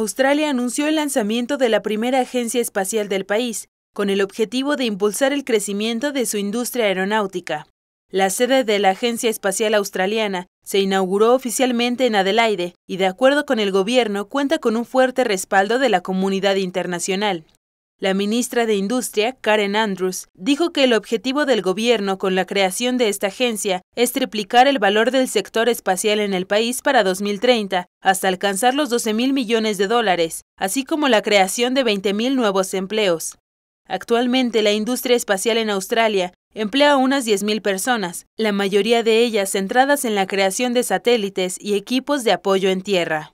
Australia anunció el lanzamiento de la primera agencia espacial del país, con el objetivo de impulsar el crecimiento de su industria aeronáutica. La sede de la Agencia Espacial Australiana se inauguró oficialmente en Adelaide y, de acuerdo con el gobierno, cuenta con un fuerte respaldo de la comunidad internacional. La ministra de Industria, Karen Andrews, dijo que el objetivo del gobierno con la creación de esta agencia es triplicar el valor del sector espacial en el país para 2030, hasta alcanzar los 12 mil millones de dólares, así como la creación de 20 mil nuevos empleos. Actualmente, la industria espacial en Australia emplea a unas mil personas, la mayoría de ellas centradas en la creación de satélites y equipos de apoyo en tierra.